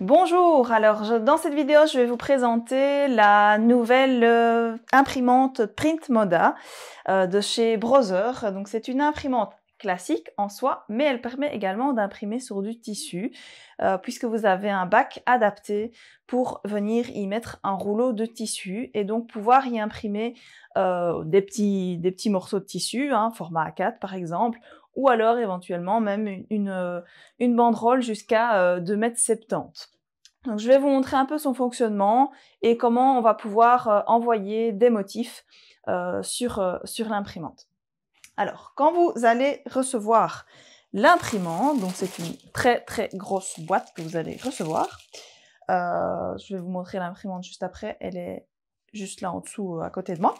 Bonjour, alors dans cette vidéo je vais vous présenter la nouvelle euh, imprimante Print Moda euh, de chez browser Donc c'est une imprimante classique en soi, mais elle permet également d'imprimer sur du tissu, euh, puisque vous avez un bac adapté pour venir y mettre un rouleau de tissu et donc pouvoir y imprimer des, petits, des petits morceaux de tissu, un hein, format A4 par exemple, ou alors éventuellement même une, une, euh, banderole jusqu'à 2,70 euh, m. Donc je vais vous montrer un peu son fonctionnement et comment on va pouvoir euh, envoyer des motifs sur, l'imprimante. Alors, quand vous allez recevoir l'imprimante, donc c'est une très très grosse boîte que vous allez recevoir. je vais vous montrer l'imprimante juste après, elle est juste là en dessous à côté de moi.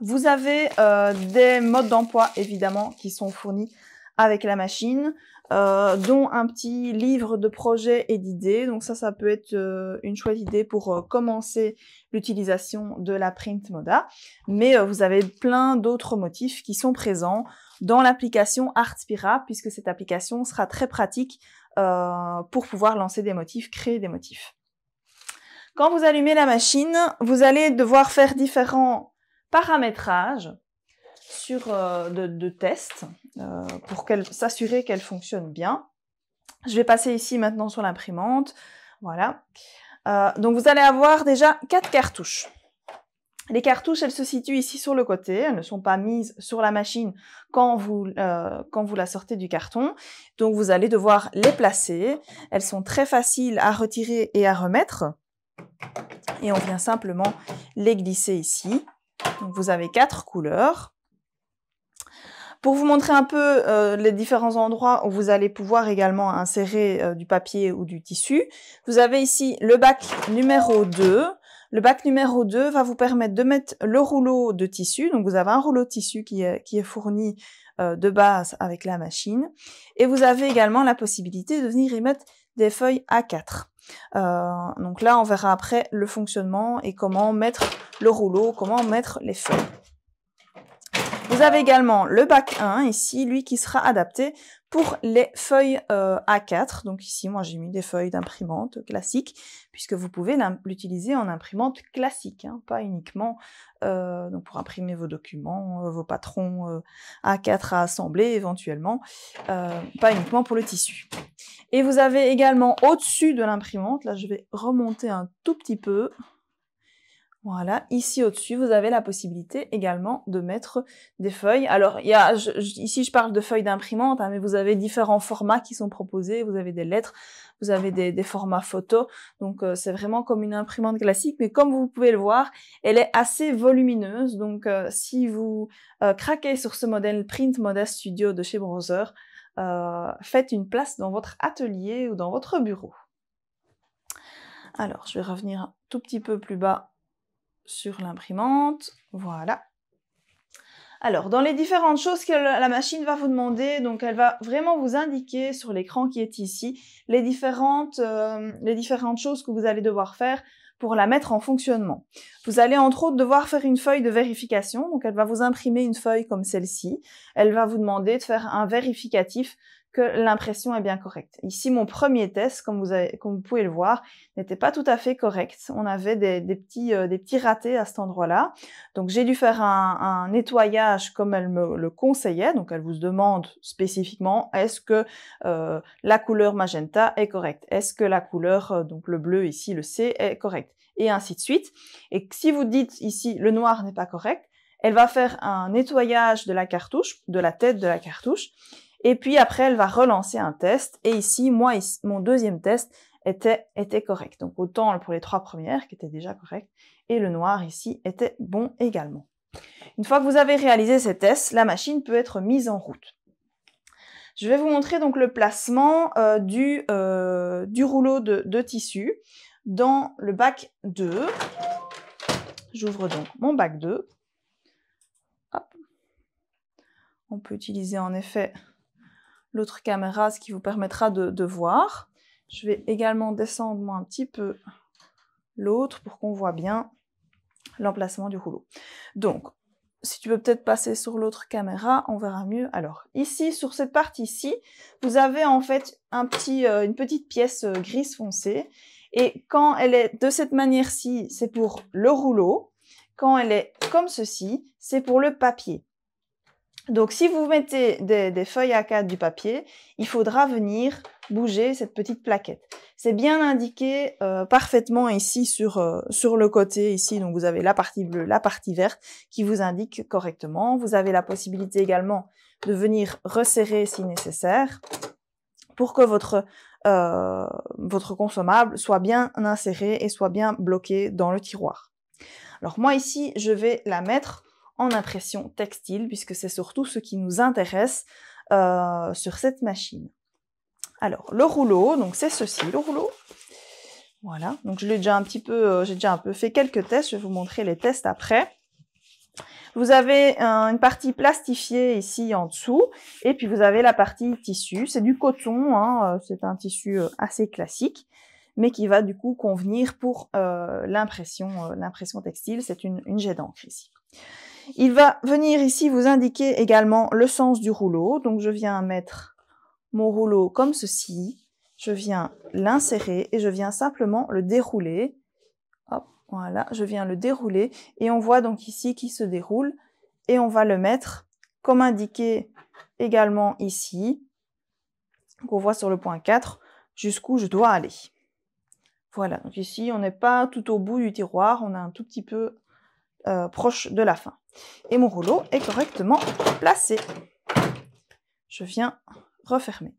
Vous avez euh, des modes d'emploi, évidemment, qui sont fournis avec la machine, euh, dont un petit livre de projets et d'idées. Donc ça, ça peut être euh, une chouette idée pour commencer l'utilisation de la print moda. Mais vous avez plein d'autres motifs qui sont présents dans l'application Artspira, puisque cette application sera très pratique pour pouvoir lancer des motifs, créer des motifs. Quand vous allumez la machine, vous allez devoir faire différents paramétrage sur, euh, de, de, tests euh, pour s'assurer qu'elle fonctionne bien. Je vais passer ici maintenant sur l'imprimante. Voilà. Euh, donc vous allez avoir déjà quatre cartouches. Les cartouches, elles se situent ici sur le côté, elles ne sont pas mises sur la machine quand vous, quand vous la sortez du carton. Donc vous allez devoir les placer. Elles sont très faciles à retirer et à remettre. Et on vient simplement les glisser ici vous avez quatre couleurs. Pour vous montrer un peu euh, les différents endroits où vous allez pouvoir également insérer euh, du papier ou du tissu, vous avez ici le bac numéro 2. Le bac numéro 2 va vous permettre de mettre le rouleau de tissu. Donc vous avez un rouleau de tissu qui est, fourni euh, de base avec la machine. Et vous avez également la possibilité de venir y mettre des feuilles A4. Euh, donc là, on verra après le fonctionnement et comment mettre le rouleau, comment mettre les feuilles. Vous avez également le bac 1 ici, lui qui sera adapté pour les feuilles euh, A4. Donc ici, moi, j'ai mis des feuilles d'imprimante classique, puisque vous pouvez l'utiliser en imprimante classique, hein, pas uniquement euh, pour imprimer vos documents, euh, vos patrons A4 à assembler éventuellement, pas uniquement pour le tissu. Et vous avez également au-dessus de l'imprimante, là je vais remonter un tout petit peu, voilà, ici au-dessus, vous avez la possibilité également de mettre des feuilles. Alors, ici, je parle de feuilles d'imprimante, hein, mais vous avez différents formats qui sont proposés. Vous avez des lettres, vous avez des, formats photo. Donc, euh, c'est vraiment comme une imprimante classique, mais comme vous pouvez le voir, elle est assez volumineuse. Donc, euh, si vous euh, craquez sur ce modèle Print Moda Studio de chez Browser, faites une place dans votre atelier ou dans votre bureau. Alors, je vais revenir un tout petit peu plus bas sur l'imprimante. Voilà. Alors, dans les différentes choses que la machine va vous demander, donc elle va vraiment vous indiquer sur l'écran qui est ici euh, les différentes, choses que vous allez devoir faire pour la mettre en fonctionnement. Vous allez entre autres devoir faire une feuille de vérification, donc elle va vous imprimer une feuille comme celle-ci. Elle va vous demander de faire un vérificatif l'impression est bien correcte. Ici, mon premier test, comme vous, pouvez le voir, n'était pas tout à fait correct. On avait des, euh, petits, ratés à cet endroit-là. Donc, j'ai dû faire un, nettoyage comme elle me le conseillait. Donc, elle vous demande spécifiquement, est-ce que euh, la couleur magenta est correcte Est-ce que la couleur, euh, donc le bleu ici, le C, est correcte Et ainsi de suite. Et si vous dites ici, le noir n'est pas correct, elle va faire un nettoyage de la cartouche, de la tête de la cartouche, et puis après, elle va relancer un test. Et ici, moi, mon deuxième test était, correct. Donc autant pour les trois premières qui étaient déjà correctes. Et le noir ici était bon également. Une fois que vous avez réalisé ces tests, la machine peut être mise en route. Je vais vous montrer donc le placement euh, euh, du, rouleau de, tissu dans le bac 2. J'ouvre donc mon bac 2. On peut utiliser en effet l'autre caméra, ce qui vous permettra de, voir. Je vais également descendre un petit peu l'autre pour qu'on voit bien l'emplacement du rouleau. Donc, si tu veux peut-être passer sur l'autre caméra, on verra mieux. Alors, ici, sur cette partie-ci, vous avez en fait euh, une petite pièce euh, grise foncée. Et quand elle est de cette manière-ci, c'est pour le rouleau. Quand elle est comme ceci, c'est pour le papier. Donc si vous mettez des, feuilles à 4 du papier, il faudra venir bouger cette petite plaquette. C'est bien indiqué euh, parfaitement ici sur, euh, sur le côté ici, donc vous avez la partie bleue, la partie verte qui vous indique correctement. Vous avez la possibilité également de venir resserrer si nécessaire pour que votre, euh, votre consommable soit bien inséré et soit bien bloqué dans le tiroir. Alors moi ici, je vais la mettre impression textile, puisque c'est surtout ce qui nous intéresse euh, sur cette machine. Alors, le rouleau, donc c'est ceci, le rouleau. Voilà, donc je l'ai déjà un petit peu, euh, j'ai déjà un peu fait quelques tests, je vais vous montrer les tests après. Vous avez une partie plastifiée ici en dessous, et puis vous avez la partie tissu. C'est du coton, hein, euh, c'est un tissu assez classique, mais qui va du coup convenir pour l'impression, l'impression textile. C'est une, une jet d'encre ici. Il va venir ici vous indiquer également le sens du rouleau. Donc je viens mettre mon rouleau comme ceci. Je viens l'insérer et je viens simplement le dérouler. Hop, voilà, je viens le dérouler et on voit donc ici qu'il se déroule et on va le mettre comme indiqué également ici. Donc on voit sur le point 4 jusqu'où je dois aller. Voilà, donc ici on n'est pas tout au bout du tiroir, on est un tout petit peu euh, proche de la fin et mon rouleau est correctement placé. Je viens refermer.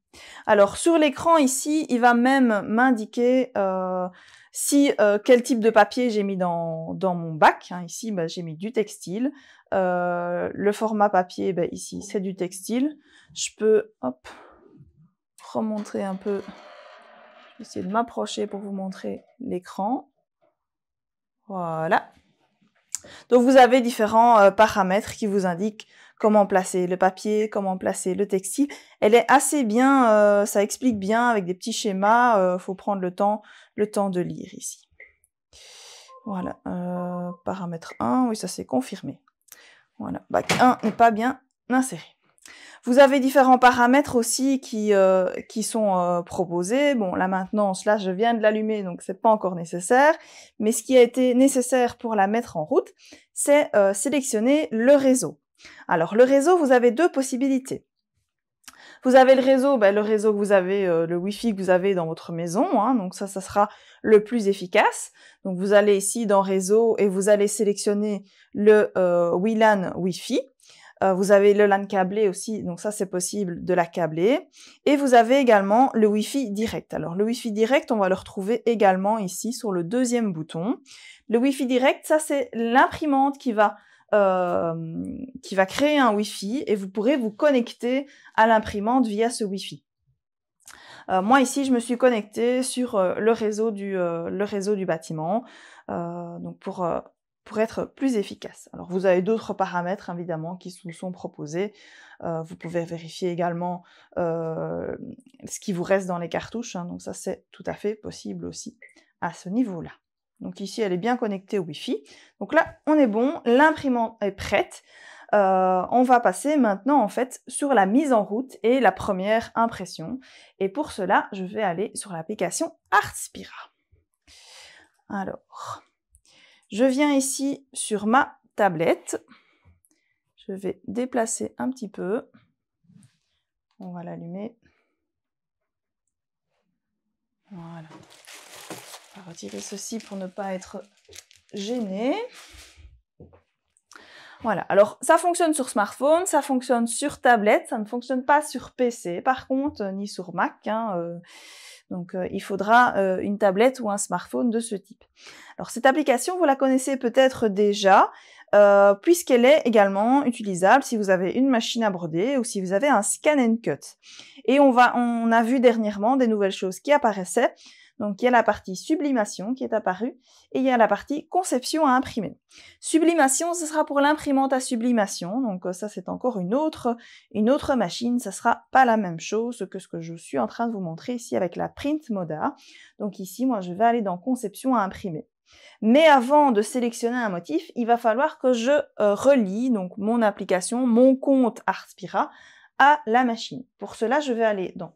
Alors sur l'écran ici, il va même m'indiquer euh, si euh, quel type de papier j'ai mis dans, mon bac. Hein, ici, bah, j'ai mis du textile. Euh, le format papier, bah, ici, c'est du textile. Je peux remontrer un peu. Je essayer de m'approcher pour vous montrer l'écran. Voilà. Donc vous avez différents euh, paramètres qui vous indiquent comment placer le papier, comment placer le textile. Elle est assez bien, euh, ça explique bien avec des petits schémas. Il euh, faut prendre le temps, le temps de lire ici. Voilà, paramètre 1, oui ça s'est confirmé. Voilà, bac 1 n'est pas bien inséré. Vous avez différents paramètres aussi qui, euh, qui sont euh, proposés. Bon, la maintenance, là, je viens de l'allumer, donc c'est pas encore nécessaire. Mais ce qui a été nécessaire pour la mettre en route, c'est euh, sélectionner le réseau. Alors, le réseau, vous avez deux possibilités. Vous avez le réseau, ben, le réseau vous avez, le Wi-Fi que vous avez dans votre maison, hein, donc ça, ça sera le plus efficace. Donc vous allez ici dans Réseau et vous allez sélectionner le WLAN Wi-Fi. Euh, vous avez le LAN câblé aussi, donc ça c'est possible de la câbler. Et vous avez également le Wi-Fi direct. Alors le Wi-Fi direct, on va le retrouver également ici sur le deuxième bouton. Le Wi-Fi direct, ça c'est l'imprimante qui va euh, qui va créer un Wi-Fi et vous pourrez vous connecter à l'imprimante via ce Wi-Fi. Euh, moi ici, je me suis connectée sur le, réseau du, le réseau du bâtiment donc pour pour être plus efficace. Alors vous avez d'autres paramètres évidemment qui vous sont proposés. Euh, vous pouvez vérifier également euh, ce qui vous reste dans les cartouches. Hein. donc ça c'est tout à fait possible aussi à ce niveau-là. Donc ici elle est bien connectée au Wi-Fi. Donc là on est bon, l'imprimante est prête. Euh, on va passer maintenant en fait sur la mise en route et la première impression. Et pour cela je vais aller sur l'application Artspira. Alors, je viens ici sur ma tablette. Je vais déplacer un petit peu. On va l'allumer. Voilà. On va retirer ceci pour ne pas être gêné. Voilà, alors ça fonctionne sur smartphone, ça fonctionne sur tablette, ça ne fonctionne pas sur PC par contre, euh, ni sur Mac. Hein, euh, donc euh, il faudra euh, une tablette ou un smartphone de ce type. Alors cette application, vous la connaissez peut-être déjà, euh, puisqu'elle est également utilisable si vous avez une machine à broder ou si vous avez un scan and cut. Et on, va, on a vu dernièrement des nouvelles choses qui apparaissaient, donc il y a la partie sublimation qui est apparue et il y a la partie conception à imprimer. Sublimation, ce sera pour l'imprimante à sublimation. Donc euh, ça c'est encore une autre, une autre machine. Ça sera pas la même chose que ce que je suis en train de vous montrer ici avec la print moda. Donc ici moi je vais aller dans conception à imprimer. Mais avant de sélectionner un motif, il va falloir que je euh, relie donc mon application, mon compte Artspira à la machine. Pour cela, je vais aller dans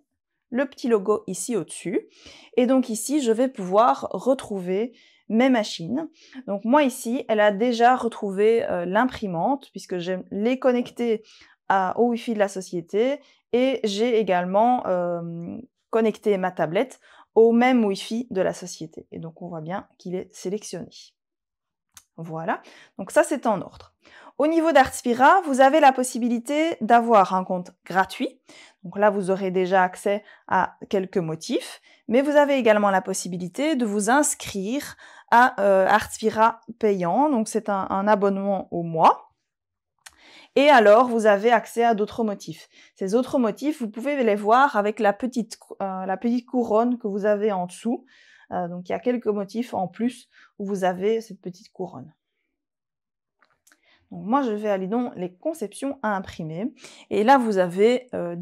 le petit logo ici au-dessus. Et donc ici, je vais pouvoir retrouver mes machines. Donc moi ici, elle a déjà retrouvé euh, l'imprimante puisque je l'ai connectée à, au Wi-Fi de la société et j'ai également euh, connecté ma tablette au même Wi-Fi de la société. Et donc on voit bien qu'il est sélectionné. Voilà, donc ça c'est en ordre. Au niveau d'Artspira, vous avez la possibilité d'avoir un compte gratuit. Donc là, vous aurez déjà accès à quelques motifs, mais vous avez également la possibilité de vous inscrire à euh, Artspira payant, donc c'est un, abonnement au mois. Et alors, vous avez accès à d'autres motifs. Ces autres motifs, vous pouvez les voir avec la petite, euh, couronne que vous avez en dessous. Euh, donc, il y a quelques motifs en plus où vous avez cette petite couronne moi, je vais aller dans les conceptions à imprimer. Et là, vous avez euh,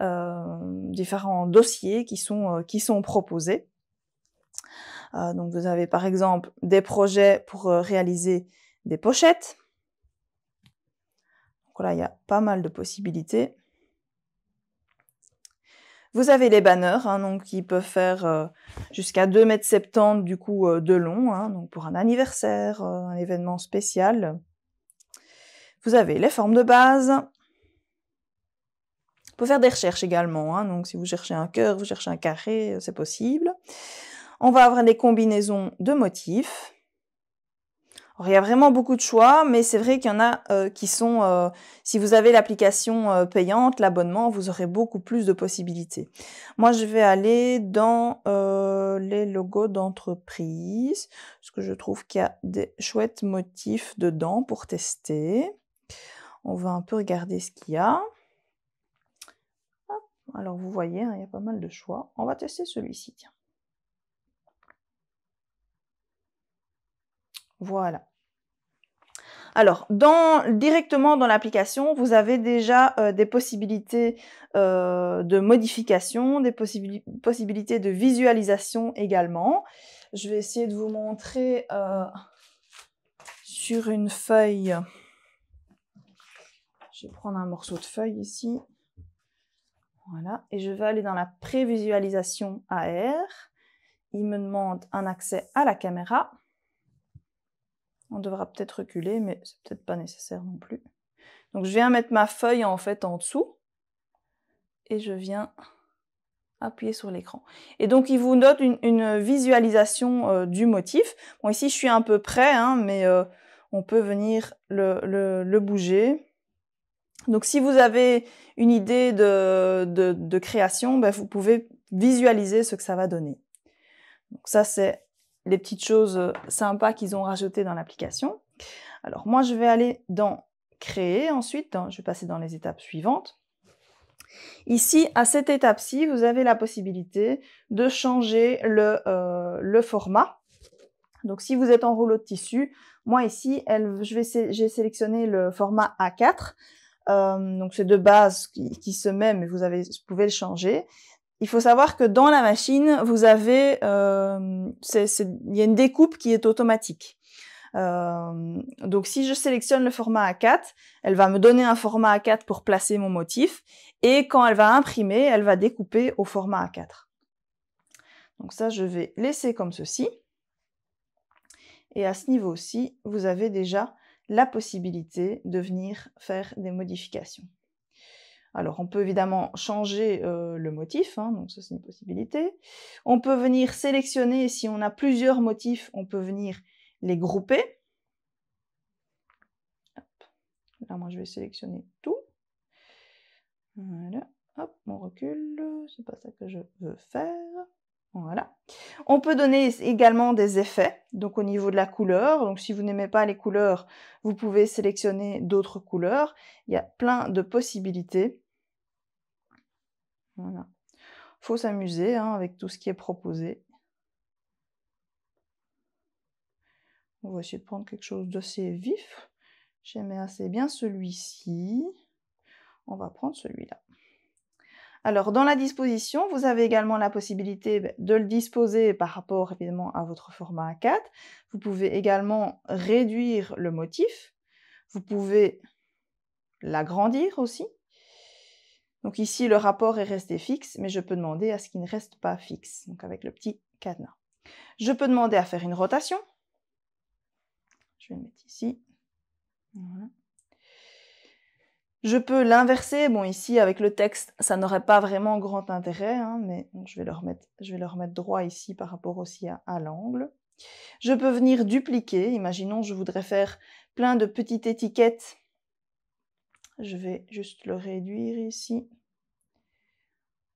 euh, différents dossiers qui sont, euh, qui sont proposés. donc vous avez par exemple des projets pour réaliser des pochettes. Donc là, il y a pas mal de possibilités. Vous avez les banners, hein, qui peuvent faire euh, jusqu'à 2,70 m du coup euh, de long, hein, donc pour un anniversaire, euh, un événement spécial. Vous avez les formes de base. Vous pouvez faire des recherches également, hein, donc si vous cherchez un cœur, vous cherchez un carré, c'est possible. On va avoir des combinaisons de motifs. Alors, il y a vraiment beaucoup de choix, mais c'est vrai qu'il y en a euh, qui sont, euh, si vous avez l'application euh, payante, l'abonnement, vous aurez beaucoup plus de possibilités. Moi, je vais aller dans les logos d'entreprise, parce que je trouve qu'il y a des chouettes motifs dedans pour tester. On va un peu regarder ce qu'il y a. Alors, vous voyez, hein, il y a pas mal de choix. On va tester celui-ci, tiens. Voilà. Alors, directement dans l'application, vous avez déjà euh, des possibilités euh, de modification, des possibilités de visualisation également. Je vais essayer de vous montrer euh, sur une feuille. Je vais prendre un morceau de feuille ici. Voilà, et je vais aller dans la prévisualisation AR. Il me demande un accès à la caméra. On devra peut-être reculer, mais c'est peut-être pas nécessaire non plus. Donc je viens mettre ma feuille en fait en dessous et je viens appuyer sur l'écran. Et donc il vous note une, visualisation euh, du motif. Bon ici je suis un peu près, hein, mais euh, on peut venir le, bouger. Donc si vous avez une idée de, création, ben, vous pouvez visualiser ce que ça va donner. Donc ça c'est les petites choses euh, sympas qu'ils ont rajoutées dans l'application. Alors moi, je vais aller dans Créer, ensuite, je vais passer dans les étapes suivantes. Ici, à cette étape-ci, vous avez la possibilité de changer le, euh, format. Donc si vous êtes en rouleau de tissu, moi ici, j'ai sélectionné le format A4. Euh, donc c'est de base qui, se met, mais vous pouvez le changer il faut savoir que dans la machine, vous avez, euh, il y a une découpe qui est automatique. Euh, donc si je sélectionne le format A4, elle va me donner un format A4 pour placer mon motif, et quand elle va imprimer, elle va découper au format A4. Donc ça, je vais laisser comme ceci. Et à ce niveau-ci, vous avez déjà la possibilité de venir faire des modifications. Alors, on peut évidemment changer euh, le motif, hein, donc ça c'est une possibilité. On peut venir sélectionner, si on a plusieurs motifs, on peut venir les grouper. Là, moi je vais sélectionner tout. Voilà, hop, on recule, c'est pas ça que je veux faire. Voilà. On peut donner également des effets, donc au niveau de la couleur. Donc si vous n'aimez pas les couleurs, vous pouvez sélectionner d'autres couleurs. Il y a plein de possibilités. Voilà. Faut s'amuser hein, avec tout ce qui est proposé. On va essayer de prendre quelque chose d'assez vif. J'aimais assez bien celui-ci. On va prendre celui-là. Alors, dans la disposition, vous avez également la possibilité ben, de le disposer par rapport évidemment à votre format A4. Vous pouvez également réduire le motif. Vous pouvez l'agrandir aussi. Donc ici, le rapport est resté fixe, mais je peux demander à ce qu'il ne reste pas fixe, donc avec le petit cadenas. Je peux demander à faire une rotation. Je vais le mettre ici. Voilà. Je peux l'inverser. Bon, ici, avec le texte, ça n'aurait pas vraiment grand intérêt, hein, mais je vais, le remettre, droit ici par rapport aussi à, à l'angle. Je peux venir dupliquer. Imaginons, je voudrais faire plein de petites étiquettes. Je vais juste le réduire ici.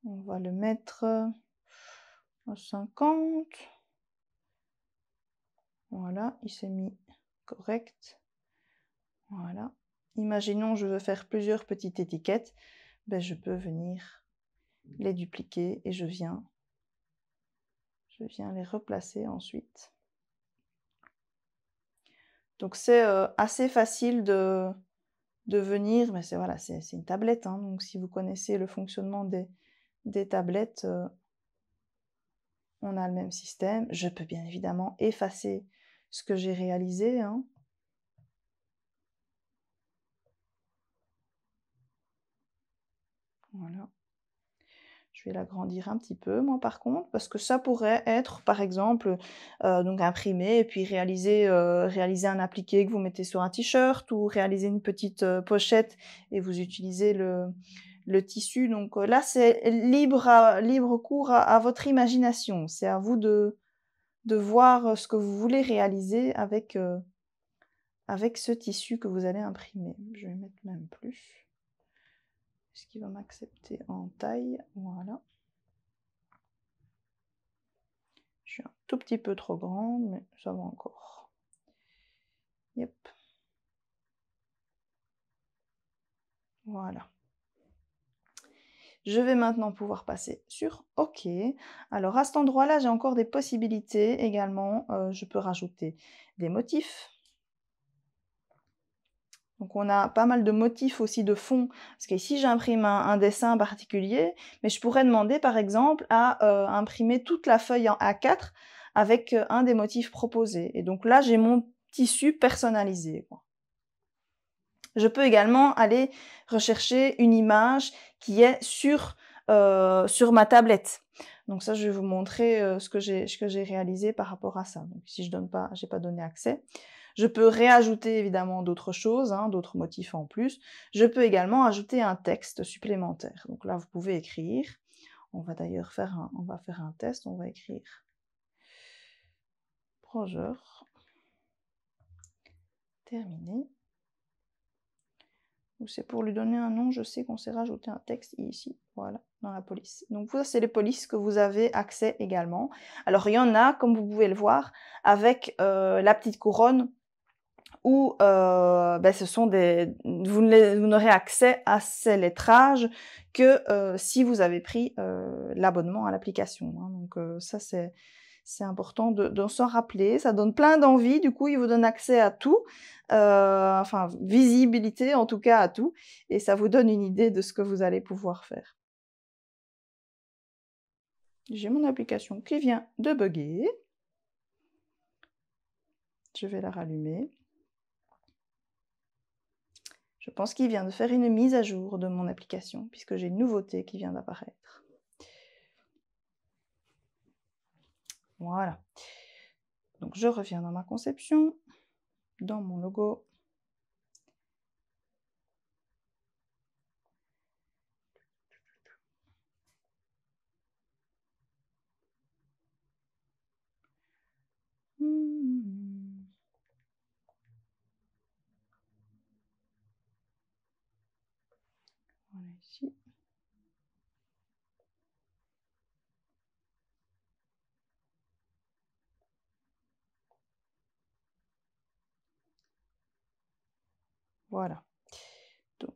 On va le mettre à 50. Voilà, il s'est mis correct. Voilà. Imaginons, je veux faire plusieurs petites étiquettes, ben, je peux venir les dupliquer et je viens, je viens les replacer ensuite. Donc c'est euh, assez facile de, venir, mais c'est voilà, c'est une tablette, hein. donc si vous connaissez le fonctionnement des, tablettes, euh, on a le même système. Je peux bien évidemment effacer ce que j'ai réalisé. Hein. Voilà. Je vais l'agrandir un petit peu, moi, par contre, parce que ça pourrait être, par exemple, euh, donc imprimé et puis réaliser, euh, réaliser un appliqué que vous mettez sur un t-shirt ou réaliser une petite euh, pochette et vous utilisez le, tissu. Donc là, c'est libre, libre cours à, votre imagination. C'est à vous de, voir ce que vous voulez réaliser avec, avec ce tissu que vous allez imprimer. Je vais mettre même plus. Est-ce qu'il va m'accepter en taille Voilà. Je suis un tout petit peu trop grande, mais ça va encore. Yep. Voilà. Je vais maintenant pouvoir passer sur OK. Alors à cet endroit-là, j'ai encore des possibilités également. Euh, je peux rajouter des motifs. Donc on a pas mal de motifs aussi de fond, parce qu'ici j'imprime un, dessin particulier, mais je pourrais demander par exemple à euh, imprimer toute la feuille en A4 avec euh, un des motifs proposés. Et donc là j'ai mon tissu personnalisé. Je peux également aller rechercher une image qui est sur, euh, ma tablette. Donc ça, je vais vous montrer ce que j'ai réalisé par rapport à ça. Donc si je donne pas, pas donné accès. Je peux réajouter évidemment d'autres choses, hein, d'autres motifs en plus. Je peux également ajouter un texte supplémentaire. Donc là, vous pouvez écrire. On va d'ailleurs faire un, on va faire un test. On va écrire Projet Terminé. c'est pour lui donner un nom. Je sais qu'on s'est rajouté un texte ici. Voilà, dans la police. Donc vous, c'est les polices que vous avez accès également. Alors il y en a, comme vous pouvez le voir, avec euh, la petite couronne où euh, ben, ce vous n'aurez accès à ces lettrages que euh, si vous avez pris euh, l'abonnement à l'application. Hein. Donc ça c'est important de, de s'en rappeler. Ça donne plein d'envie. Du coup, il vous donne accès à tout, enfin visibilité en tout cas à tout, et ça vous donne une idée de ce que vous allez pouvoir faire. J'ai mon application qui vient de bugger. Je vais la rallumer. Je pense qu'il vient de faire une mise à jour de mon application, puisque j'ai une nouveauté qui vient d'apparaître. Voilà. Donc je reviens dans ma conception, dans mon logo. Voilà. Donc,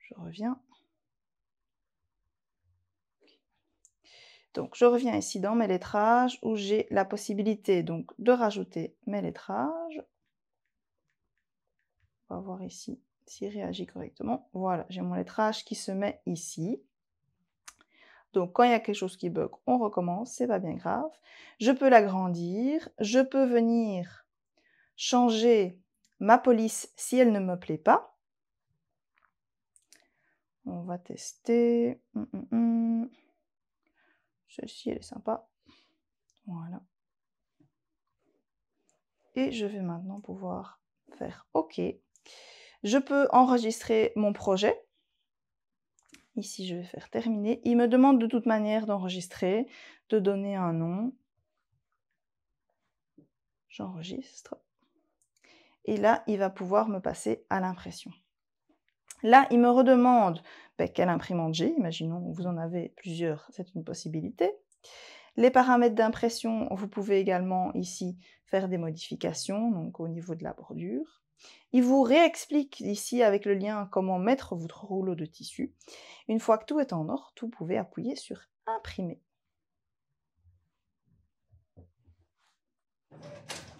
je reviens. Donc, je reviens ici dans mes lettrages où j'ai la possibilité donc de rajouter mes lettrages. On va voir ici s'il réagit correctement. Voilà, j'ai mon lettrage qui se met ici. Donc quand il y a quelque chose qui bug, on recommence, c'est pas bien grave. Je peux l'agrandir, je peux venir changer ma police si elle ne me plaît pas. On va tester. Hum, hum, hum. Celle-ci, elle est sympa. Voilà. Et je vais maintenant pouvoir faire OK. Je peux enregistrer mon projet. Ici, je vais faire terminer. Il me demande de toute manière d'enregistrer, de donner un nom. J'enregistre. Et là, il va pouvoir me passer à l'impression. Là, il me redemande ben, quelle imprimante j'ai. Imaginons, vous en avez plusieurs, c'est une possibilité. Les paramètres d'impression, vous pouvez également ici faire des modifications, donc au niveau de la bordure. Il vous réexplique ici avec le lien comment mettre votre rouleau de tissu. Une fois que tout est en ordre, vous pouvez appuyer sur imprimer.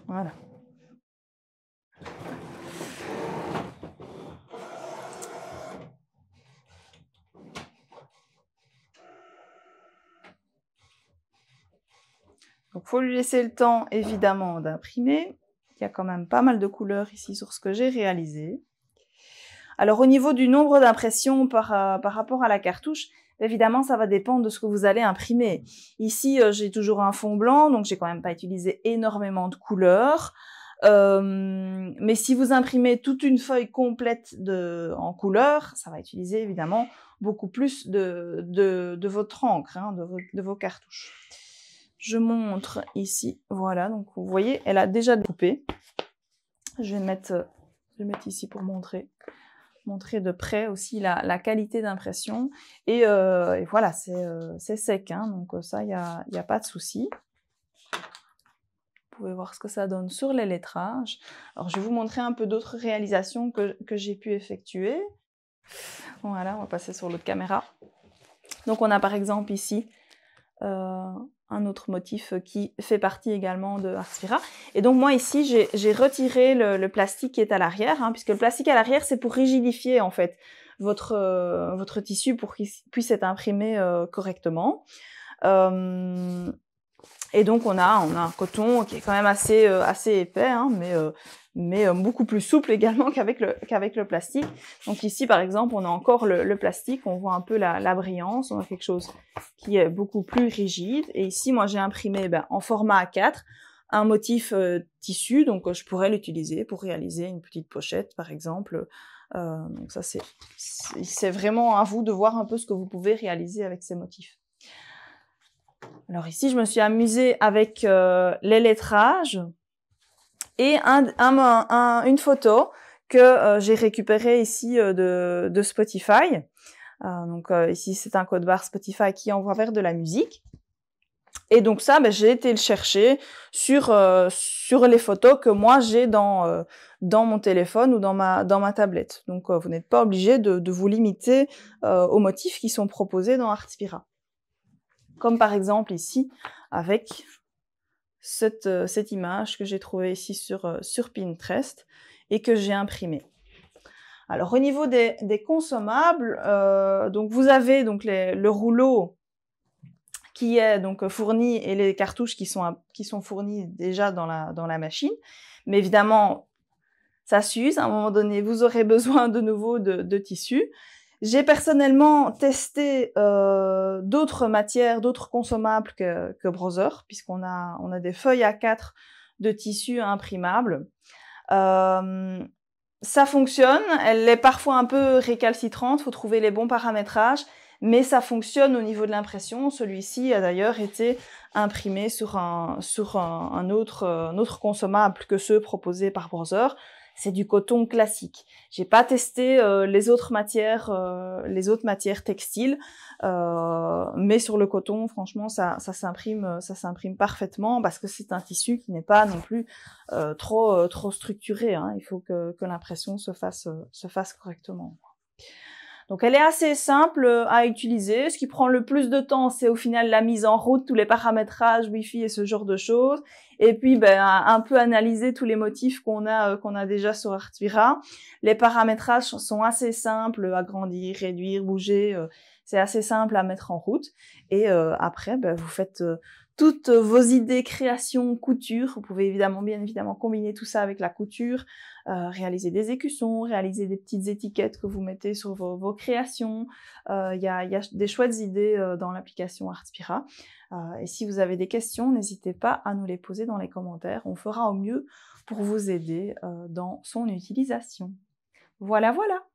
Voilà. faut lui laisser le temps, évidemment, d'imprimer. Il y a quand même pas mal de couleurs ici sur ce que j'ai réalisé. Alors au niveau du nombre d'impressions par, euh, rapport à la cartouche, évidemment ça va dépendre de ce que vous allez imprimer. Ici euh, j'ai toujours un fond blanc, donc j'ai quand même pas utilisé énormément de couleurs. Euh, mais si vous imprimez toute une feuille complète en couleur, ça va utiliser évidemment beaucoup plus de, votre encre, hein, de, de, vos cartouches. Je montre ici, voilà, donc vous voyez, elle a déjà découpé. Je vais, mettre, le euh, mettre ici pour montrer montrer de près aussi la, qualité d'impression. Et, euh, voilà, c'est euh, sec, hein, donc ça, il n'y a, pas de souci. Vous pouvez voir ce que ça donne sur les lettrages. Alors, je vais vous montrer un peu d'autres réalisations que, j'ai pu effectuer. Voilà, on va passer sur l'autre caméra. Donc, on a par exemple ici un autre motif euh, qui fait partie également de Arspira. Et donc moi ici, j'ai retiré le, plastique qui est à l'arrière, hein, puisque le plastique à l'arrière, c'est pour rigidifier en fait votre, euh, votre tissu pour qu'il puisse être imprimé euh, correctement. et donc on a, on a un coton qui est quand même assez, assez épais, hein, mais mais euh, beaucoup plus souple également qu'avec le, qu'avec le plastique. Donc ici, par exemple, on a encore le, le plastique, on voit un peu la, la, brillance, on a quelque chose qui est beaucoup plus rigide. Et ici, moi, j'ai imprimé ben, en format A4 un motif euh, tissu, donc euh, je pourrais l'utiliser pour réaliser une petite pochette, par exemple. Euh, donc ça, c'est, c'est vraiment à vous de voir un peu ce que vous pouvez réaliser avec ces motifs. Alors ici, je me suis amusée avec les lettrages et un, un, une photo que euh, j'ai récupérée ici euh, de, de, Spotify. Euh, donc ici c'est un code barre Spotify qui envoie vers de la musique. Et donc ça, ben, j'ai été le chercher sur sur les photos que moi j'ai dans dans mon téléphone ou dans ma dans ma tablette. Donc vous n'êtes pas obligé de, de, vous limiter aux motifs qui sont proposés dans Artspira. Comme par exemple ici avec euh, cette, image que j'ai trouvée ici sur, euh, sur Pinterest et que j'ai imprimée. Alors au niveau des, consommables, euh, donc vous avez donc le rouleau qui est donc fourni et les cartouches qui sont, qui fournies déjà dans la, machine. Mais évidemment, ça s'use. À un moment donné, vous aurez besoin de nouveau de, de tissu. J'ai personnellement testé euh, d'autres matières, d'autres consommables que, que puisqu'on a, des feuilles à 4 de tissu imprimable. Euh, ça fonctionne, elle est parfois un peu récalcitrante, il faut trouver les bons paramétrages, mais ça fonctionne au niveau de l'impression. Celui-ci a d'ailleurs été imprimé sur un, autre, autre consommable que ceux proposés par Brother c'est du coton classique. J'ai pas testé euh, les autres matières, euh, les autres matières textiles, euh, mais sur le coton, franchement, ça, ça s'imprime, ça s'imprime parfaitement parce que c'est un tissu qui n'est pas non plus trop, trop structuré. Hein. Il faut que, que l'impression se fasse, se fasse correctement. Donc elle est assez simple euh, à utiliser. Ce qui prend le plus de temps, c'est au final la mise en route, tous les paramétrages Wi-Fi et ce genre de choses. Et puis ben, un peu analyser tous les motifs qu'on a euh, qu'on a déjà sur Artura. Les paramétrages sont assez simples, agrandir, réduire, bouger. Euh, c'est assez simple à mettre en route. Et après, ben, vous faites toutes vos idées, créations, couture. Vous pouvez évidemment, bien évidemment, combiner tout ça avec la couture, euh, réaliser des écussons, réaliser des petites étiquettes que vous mettez sur vos, vos créations. Euh, il y, a, y, a, des chouettes idées euh, dans l'application Artspira. et si vous avez des questions, n'hésitez pas à nous les poser dans les commentaires. On fera au mieux pour vous aider dans son utilisation. Voilà, voilà.